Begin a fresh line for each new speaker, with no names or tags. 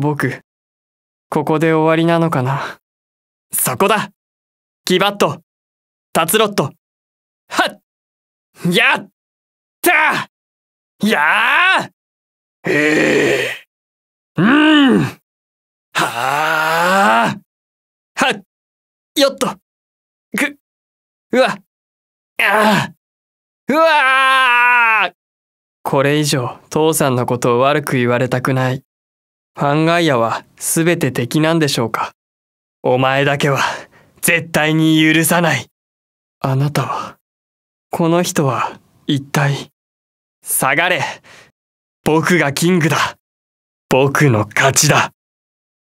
僕、ここで終わりなのかな。そこだギバットタツロットはっやったやあええー、うんはあはっよっとくうわあうわ
あこれ以上父さんのことを悪く言われたくない。ファンガイアは全て敵なんでしょうかお前だけは絶対に許さない。あなたは、この人は一体。
下がれ僕がキングだ僕の勝ちだ